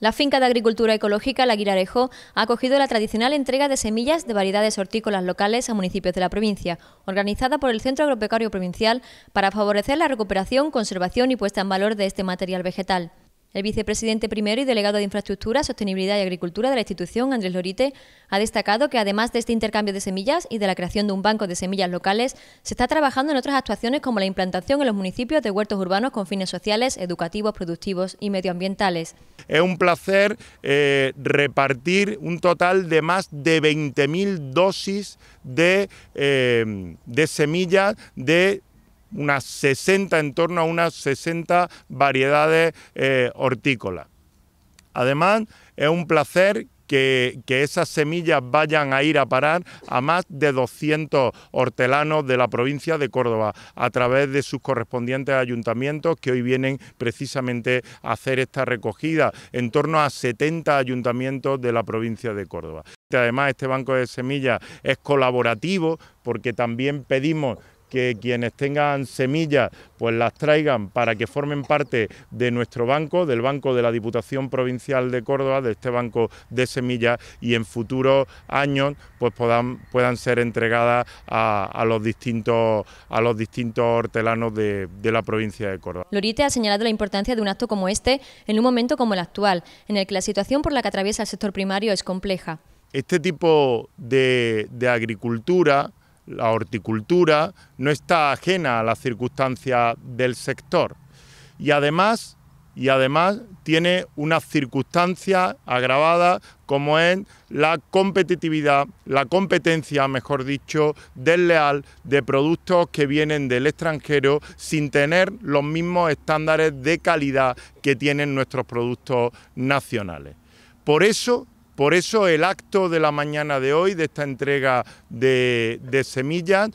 La finca de agricultura ecológica La Guirarejo ha acogido la tradicional entrega de semillas de variedades hortícolas locales a municipios de la provincia, organizada por el Centro Agropecuario Provincial para favorecer la recuperación, conservación y puesta en valor de este material vegetal. El vicepresidente primero y delegado de Infraestructura, Sostenibilidad y Agricultura de la institución, Andrés Lorite, ha destacado que además de este intercambio de semillas y de la creación de un banco de semillas locales, se está trabajando en otras actuaciones como la implantación en los municipios de huertos urbanos con fines sociales, educativos, productivos y medioambientales. Es un placer eh, repartir un total de más de 20.000 dosis de, eh, de semillas de unas 60, en torno a unas 60 variedades eh, hortícolas. Además, es un placer que, que, esas semillas vayan a ir a parar a más de 200 hortelanos de la provincia de Córdoba a través de sus correspondientes ayuntamientos que hoy vienen precisamente a hacer esta recogida en torno a 70 ayuntamientos de la provincia de Córdoba. Además, este banco de semillas es colaborativo porque también pedimos que quienes tengan semillas pues las traigan para que formen parte de nuestro banco, del banco de la Diputación Provincial de Córdoba, de este banco de semillas y en futuros años pues puedan, puedan ser entregadas a, los distintos, a los distintos hortelanos de, de la provincia de Córdoba. Lorite ha señalado la importancia de un acto como este en un momento como el actual, en el que la situación por la que atraviesa el sector primario es compleja. Este tipo de, de agricultura la horticultura no está ajena a las circunstancias del sector y además, y además tiene unas circunstancias agravadas como es la competitividad, la competencia, mejor dicho, desleal de productos que vienen del extranjero sin tener los mismos estándares de calidad que tienen nuestros productos nacionales. Por eso por eso el acto de la mañana de hoy, de esta entrega de, semillas,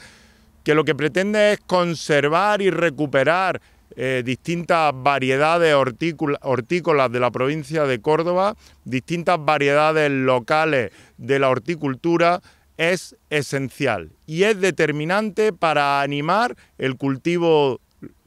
que lo que pretende es conservar y recuperar eh, distintas variedades hortícolas de la provincia de Córdoba, distintas variedades locales de la horticultura, es esencial y es determinante para animar el cultivo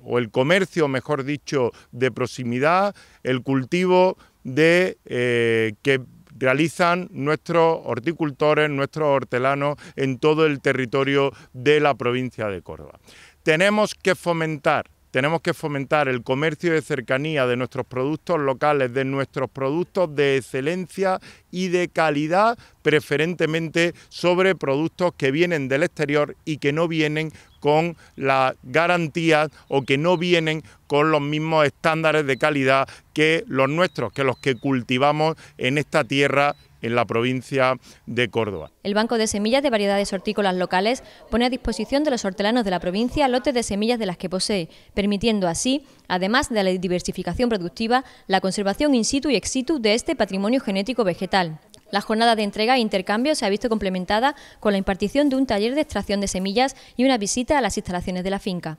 o el comercio, mejor dicho, de proximidad, el cultivo de eh, que realizan nuestros horticultores, nuestros hortelanos en todo el territorio de la provincia de Córdoba. Tenemos que fomentar tenemos que fomentar el comercio de cercanía de nuestros productos locales, de nuestros productos de excelencia y de calidad preferentemente sobre productos que vienen del exterior y que no vienen con las garantías o que no vienen con los mismos estándares de calidad que los nuestros, que los que cultivamos en esta tierra en la provincia de Córdoba. El Banco de Semillas de Variedades Hortícolas Locales pone a disposición de los hortelanos de la provincia lotes de semillas de las que posee, permitiendo así, además de la diversificación productiva, la conservación in situ y ex situ de este patrimonio genético vegetal. La jornada de entrega e intercambio se ha visto complementada con la impartición de un taller de extracción de semillas y una visita a las instalaciones de la finca.